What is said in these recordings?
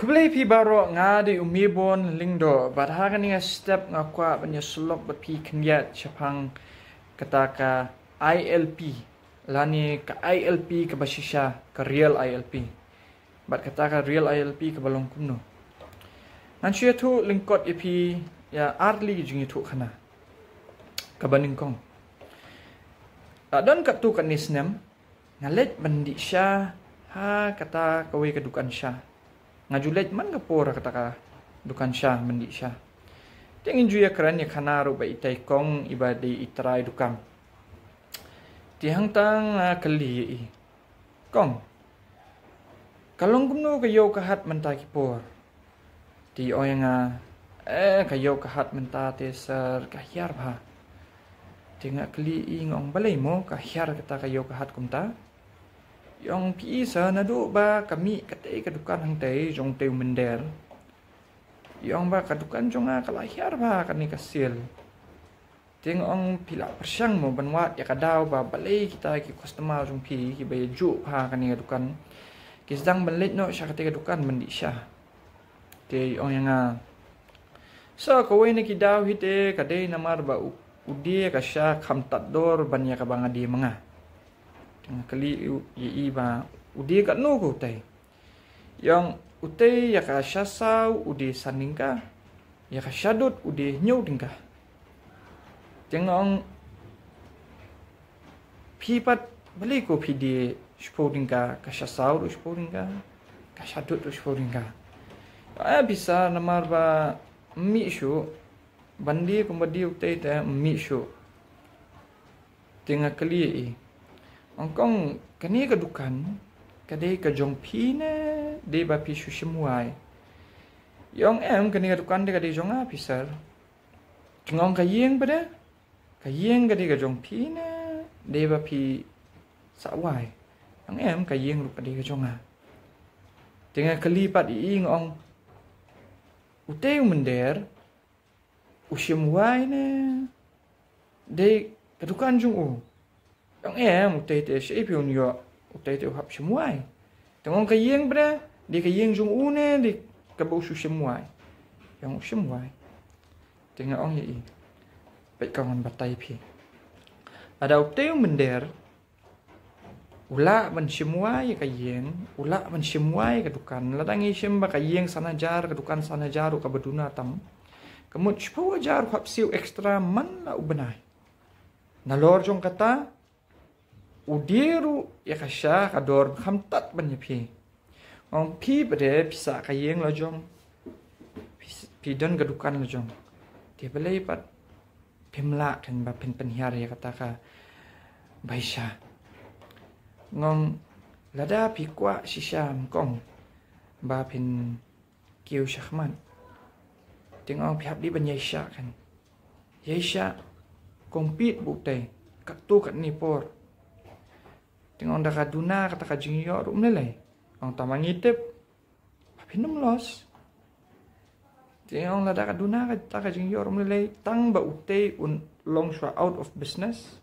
คุณเลยพี่บารองาดีอุมีบนลิงโดบัดฮากันี่สเต็ปงาควาบันยสลบบัดพีขันยัดเฉพังกตากา ILP ลานีกา ILP กับบัชิชากับ Real ILP บัดกตากา Real ILP กับบัลลงคุณโนนั่นชื่อทุลิงกดอีพียาอาร์ลีจึงยุทุขนากับบันิงกงตัดดอนกับตูกันนิสเนมงาเล็ดบันดิชาฮากตากเวกดุกันชา nga julet man ga pora kata ka dukan sya mandi sya tingin juya kran ya kanaru ya ba itai kong iba di itrai dukam tihang tang ah, kali ya i kong kalong gumno ka yo ka hat man ta ki por ti oyang a eh ka yo ka hat man ta te sar ka hiar ba tinga kli ingong balai mo ka hiar kata ka yo ka yang pi sa na du ba kami kate kadukan hang tei jong teu mender yang ba kadukan jong a kalahiar ba kani kasil ting ong pila persyang mo banwat ya kadau ba balai kita ki customer jong pi ki ba ju ha kani kadukan ki sedang belit no sya kate kadukan mendi sya te ong yang a so ko we ni kidau hite kadai namar ba udie kasya kham tador banya ka bangadi mengah kali i i ba udie ka no ko tai yang utai ya ka syasau udie saningka ya ka syadut udie nyau dingka jengong pipat beli ko pidi shpoding ka ka syasau ru shpoding ka ka syadut ru shpoding ka ya bisa namar ba mi shu bandi ko bandi utai ta mi shu tengah kali ini Hong Kong kene ke dukan kade ke jong pi ne de ba pi shu shmuai yong em kene ke dukan de kade jong a pi sar ngong ka yeng pada ka yeng kade ke jong pi ne de ba pi sa wai yong em ka yeng ru kade ke jong a tenga kali pat i ngong uteu mender u shmuai ne de ke dukan jong u Tông ế mù tê tê sẽ ếp hồn nhọ Mù tê tê hạp xâm hoài Tông ông kè yên bà Đi kè yên dung u nè Đi kè bố xu xâm hoài Yông ổ xâm hoài Tông ông yên Bạch kông anh bà tay phì Bà đào tiêu mình đề Ủa lạ bằng xâm hoài kè yên Ủa lạ bằng xâm hoài kè tukàn Là đang yên xâm bà kè Kemudian, sepuluh jari hapsiu ekstra mana ubenai. Nalor jong kata, udiru ikasya kador kamtat banyapi. Ang pi pada pisa kayeng lojong, pidan gadukan lojong. Dia balai pat pemla dan bapin penhiar ya kata ka, baisha. Ngong lada pikwa sisya mkong bapin kiu syakman. Tengok pihak di banyak syak kan. Yaisya kompit bukti kat tu kat nipor. Tengok dah kaduna kata kajing yo rum lelai. Ang tamang itip. Tapi nem los. Tengok lah dah kaduna kata kajing yo rum lelai tang ba ute un long shua out of business.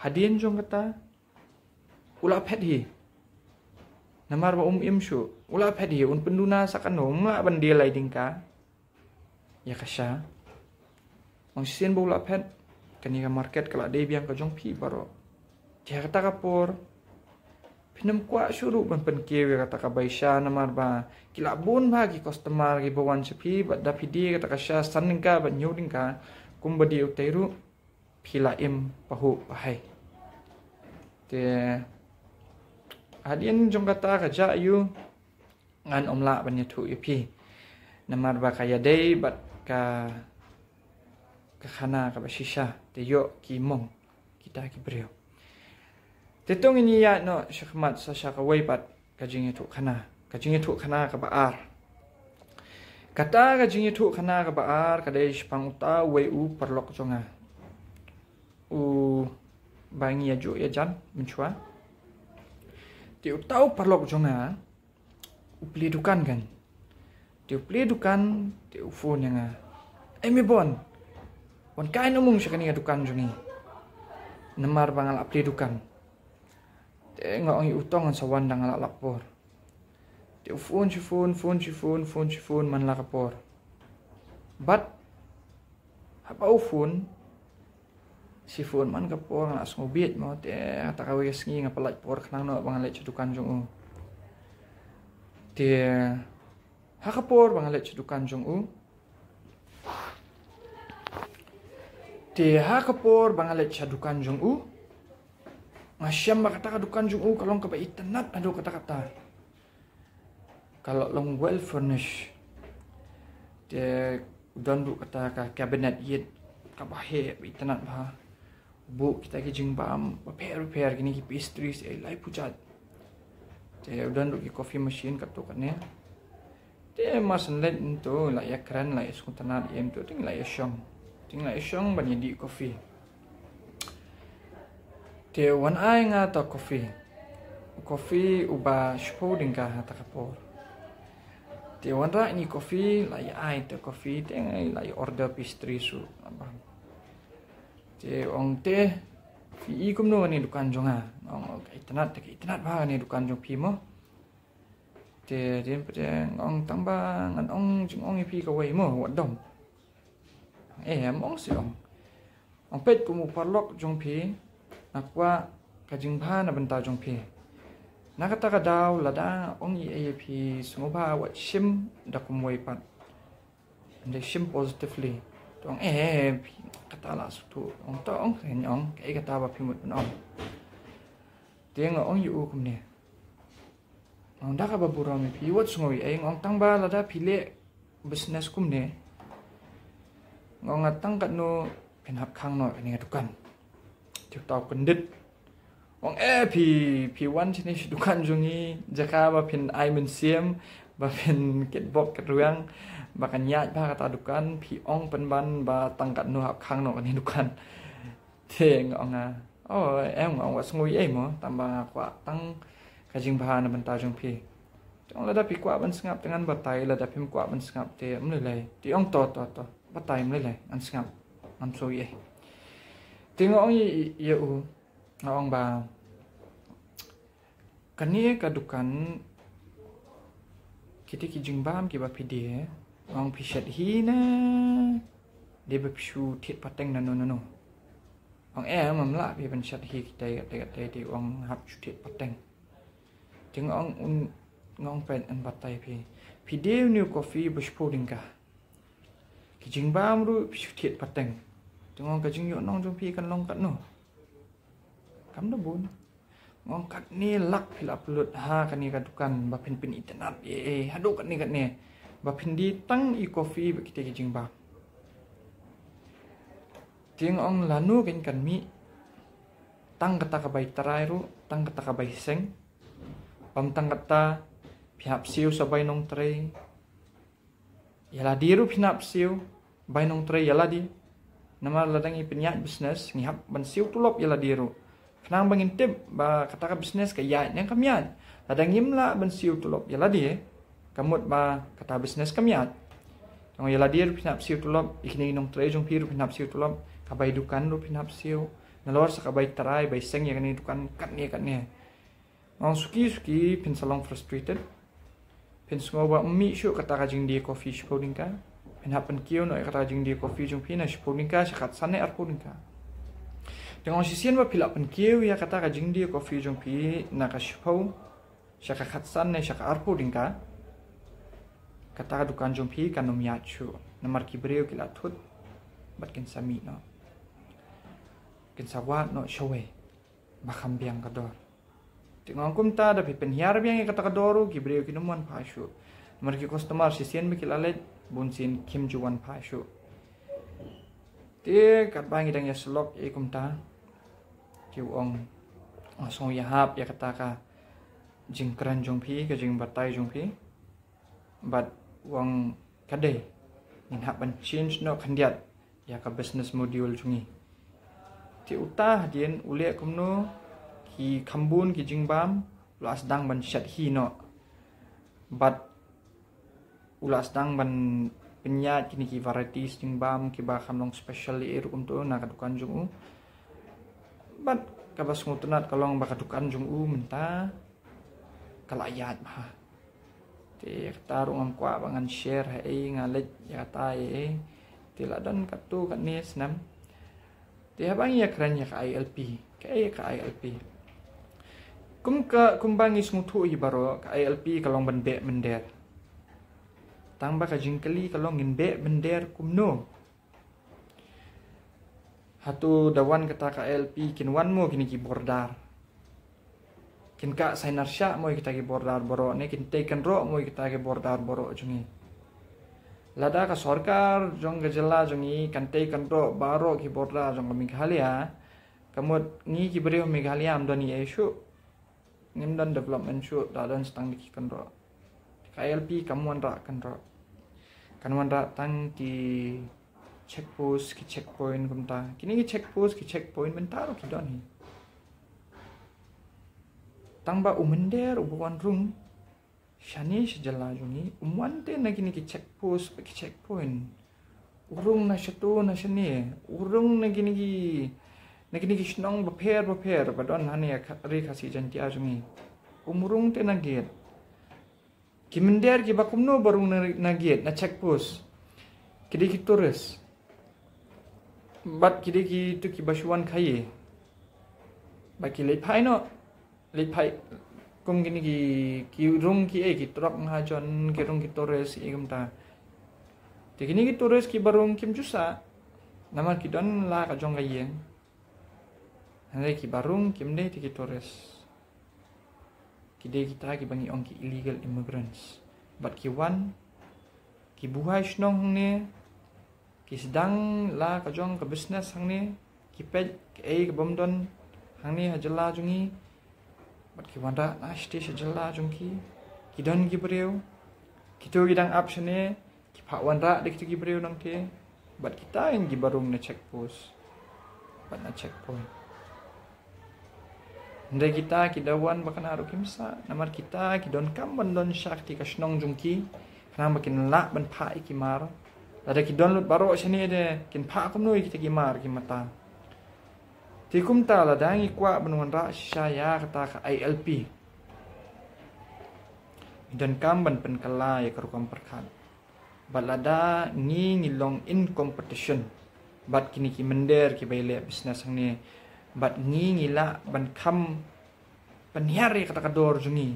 hadian jong kata ula pet hi. Namar ba um im shu ula pet hi un penduna sakan nom la bandia lai dingka. Ya kasha. Ang sin ba ula pet. Kanika market kala debi ang kajong pi baro. Dia kata kapur. Pinam kwa syuruk ban pen kiwi kata ka baisha namar ba. Kila bun ba ki customer ki bawan sepi bat da pidi kata ka sya sanning ka ba nyuring ka kum di uteru pila im pahu pahai. Te hadian jong kata ka ja yu ngan omla ban ye tu yupi. Namar ba kaya day bat ka ka khana ka ba te yo ki mong kita ki breu. Tetong ini ya no syakmat sa syakawai pat kajing itu kena. Kajing itu kena ke ba'ar. Kata kajing itu kena ke ba'ar kadai syapang utah wai u perlok conga. U bangi ya juk ya jan mencua. Ti utau perlok conga u beli dukan kan. Ti u beli dukan ti u fon yang a. Emi bon. bon kain umum syakani ya dukan jungi. Nemar bangal apli Dukan. Eh, enggak ngi utang ngan sawan dang ala lapor. Ti fun chi fun fun chi fun fun chi fun man la kapor. Bat apa u fun si fun man kapor ngan asmo biet mo te eh, ata kawe sngi ngan palak por kanang no bang ala cedukan jong u. Ti ha kapor bang ala cedukan jong u. Ti ha kapor bang ala cedukan jong u. Te, Masya mbak kata kadukan juga oh, kalau kau internet aduh kata-kata. Kalau long well furnished, dia udah bu kata kabinet yet kapahe internet bah. Bu kita ke jengbam, repair repair gini ki pastry sih eh, lay pucat. Dia udah bu ki coffee machine kata kan ya. Dia masan lain itu layak keren layak ya sekutanat ya itu tinggal ya syong, tinggal ya syong banyak di coffee. Te wan ai nga ta kofi. Kofi uba shpo dinga ha ta kapor. Te wan ra ni kofi la ya ai ta kofi te ngai la ya order pastry su. Te ong te fi i kum no ni dukan jonga. Ong ka itnat te itnat ba ni dukan jong pi mo. Te den pe ong tamba ngan ong jong ong pi ka wei mo wat dom. Eh, mong siong. Ang pet kumuparlok jong pi nakwa kajing pa na banta jong pe nakata ka daw lada ong i ay pi sumuba wat shim da kumway pa and they shim positively tong eh kata la su tu ong to ong kain ong kai kata ba pi mut na ong tiang ong i kum ne ong da ka ba bura mi pi wat sumuwi ay ong tang ba lada pi le business kum ne ngong atang kat no pinap kang no ini ngadukan จุดตอบกันดึดวังเอพีพีวันที่นี่ดูกันจงี้ จะข้าว่าเป็นไอเมนเซียมบาเป็นเกตบอกกันเรื่องบากันญาติบากระตาดูกัน พี่อ่องเป็นบันบาตั้งกันนัวข้างนอกกันนี่ดูกันเทงอ่องอะโอ้เอ็มอ่องว่าสงวยเอ็มอตั้งบางกว่าตั้งกระจิงพานะบรรดาจงพี่จงระดับพี่กว่ามันสงับต่้งนั้นบัตไยระดับพี่กว่ามันสงับเตะมัเลยเลยที่อ่องต่อต่อต่อบัตไตมันเลยเลยอันสงับอันสวยทิ้งองยิ่งอองบาคันนี้กระดุกันคิดที่จึงบ้ามกี่บาพีเดียองพิเศษฮีนะเดบิชูเทิดพัดแตงนั่นน่นนองแอมันละพี่เป็นชัดฮีใจกับใจกับองหับชูเทิดพัดแตงจึงองอุนงองเป็นอันบัดใจพี่พีเดียวนิวกาแฟบุชโพดิงกะกิจึงบ้ามรู้ชูเทิดพัดแตง tengok ke cing nong jom pi kan long kat no kam do bun ngong kat ni lak pila pelut ha kan ni kan tukan ba pin pin internet ye eh, eh, Haduk kat ni kat ni ba di tang i kopi ba kita ke jing ba ong lanu kan kan mi tang kata ka bai ru tang kata ka bai seng pam tang kata pihap siu sabai nong tre Yalah diru pinap siu bai nong tre yalah diru nama ladang i penyat bisnes ni hab ban siu tulop ya diru. kenang bangin tip ba kata bisnes ka yat yang kamiat ladang im la ban siu tulop ya ladie kamut ba kata bisnes kamiat tong ya ladir pinap siu tulop ikni nong tre jong piru pinap siu tulop ka bai dukan ru pinap siu na lor sa ka bai tarai bai seng ya kanin dukan kat ni kat ni ngong suki suki pin salong frustrated pin ngoba mi shu kata ka jing di coffee shop ding ka เป็นหับเป็นเกี่ยวหน่อยกระตาจึงเดียวกาแฟจงพี่น่ะชิปูนิกาชิขัดสันเนอร์ปูนิกาจังหวะชิเซียนว่าพี่หลับเป็นเกี่ยวอยากกระตากระจึงเดียวกาแฟจงพี่น่ะก็ชิปูชิขัดขัดสันเนชิขัดปูนิกากระตากระดูกันจงพี่กันนมยาชูน้ำมันกิบเรียวกิลาทุดบัดกินสามีเนาะกินสาวาเนาะช่วยบักคำเบียงกระดอร์จังหวะกุมตาดับพี่เป็นฮิอาร์เบียงกระตากระดอรูกิบเรียวกินนมวันพาชูน้ำมันกิคุสต์มาร์ชิเซียนไม่กิลาเล่ bunsin kim juan pai shu te kat bang idang ya slop e ya kum ta ki ong asong ya hap ya kata ka jing kran jong phi ke jing batai jong phi but wang kadai in hap ban change no khandiat ya ka business module chungi ti uta hadien ule kum no ki khambun ki jing bam lo as dang ban shat hi no but ulas dang ban penyat kini ki variety sing bam ki ba kam long special ir untu um na kadukan jung u ban ka bas ngutunat kalong ba kadukan jung u menta kalayat ma ti tarung am kwa bangan share hai ngalet ya tai e ti ladan katu kan ni senam ti habang ya kran ya ka ILP ka ya ka ILP kum ka kum bangis ngutu i baro ka ILP kalong bendek mendek tambah kajing keli kalau ngin bek bender kumno hatu dawan kata KLP kin wan mo kini ki bordar kin ka sainar sya mo kita ki bordar boro ne kin taken ro mo kita ki bordar boro jungi lada ka sorkar jong ga jella jungi kan taken ro baro ki bordar jong ming halia kamut ni ki bereo ming halia am doni esu ngim dan development shoot dan stang dikikan ro KLP kamu anda akan kan man datang ke checkpost ke checkpoint kum ta kini check post, ke checkpoint men taruh ke don ni tang ba umender um u um buan rum shani se juni umwan te na kini ke checkpost pe ke checkpoint urung na shatu na shani urung na kini ki na kini ki snong ba pher ba pher ba don hani ya ri khasi jan ti ajumi umurung te na get Kimender ki bakumno baru nagiet na check post. Kidi ki turis. Bat kidi ki tu ki basuan khaye. Ba ki lepai no. Lepai kum kini ki ki rung ki ai eh, ki trok ha jon ki rung ki turis i gumta. Ti gini ki turis ki barung kim jusa. Nama ki don la ka jong ga yeng. Hanai ki barung kim ne ki turis kita kita lagi panggil orang ke illegal immigrants. But ke wan, ke buhai senong hang ni, ke sedang lah kajong ke bisnes hang ni, ke pet, ke ai ke bomdon hang ni hajala jungi, but ke wan rak nah shtish hajala jungki, ke don ke beriw, ke tu ke dang option ni, ke pak wan rak dek tu ke beriw nang but kita yang ke barung na post, but na point. Nde kita wan bakan aru kimsa namar kita kidon kam bandon shakti kasnong jungki kana makin la ban pha ikimar ada kidon lut baro sene de kin pha kum noi kita kimar kimata tikum ta la dangi kwa banuan ra shaya kata ka ILP dan kam ban pen kala ya kerukam kam perkan balada ngi ngilong in competition bat kini ki mender ki bele business ni bat ngi ngila ban kam penyari kata kador jungi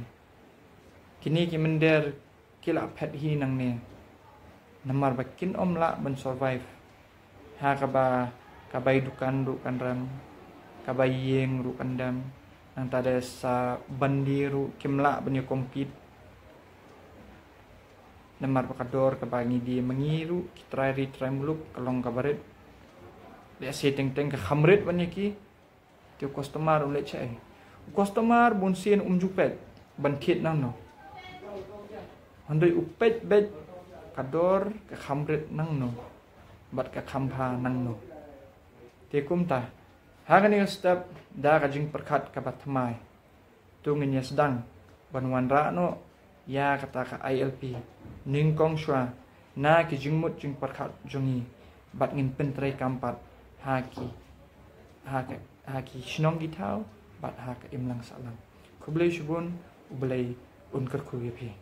kini ki mender kila pet hi nang ne namar bakin om la ban survive ha ka ba ka bai dukan ru kandam ka bai yeng ru kandam nang tade sa bandiru kimla ban yo kompit namar bakador ka bangi di mengiru kitrai ri tremluk kelong kabaret Biasa tengteng ke khamrit banyak ki, kêu customer ông lệ eh, customer bốn xin ông um chụp bẹt bẩn thiệt năng nó hắn đôi ụp bẹt bẹt cả đôr cả khám rệt năng nó bật cả khám pha ta hạ cái này step đã cái chính bậc khát cả bát thamai tung nhẹ sáng bận hoàn rã nó ya cả ta ILP ning kong shua na cái jing mut chính bậc khát chung nhì bật nghìn pin tray cam bát hạ ha cái hak i shnong gitau bat hak im lang salam kublei shubun ublei unkar kuvi phi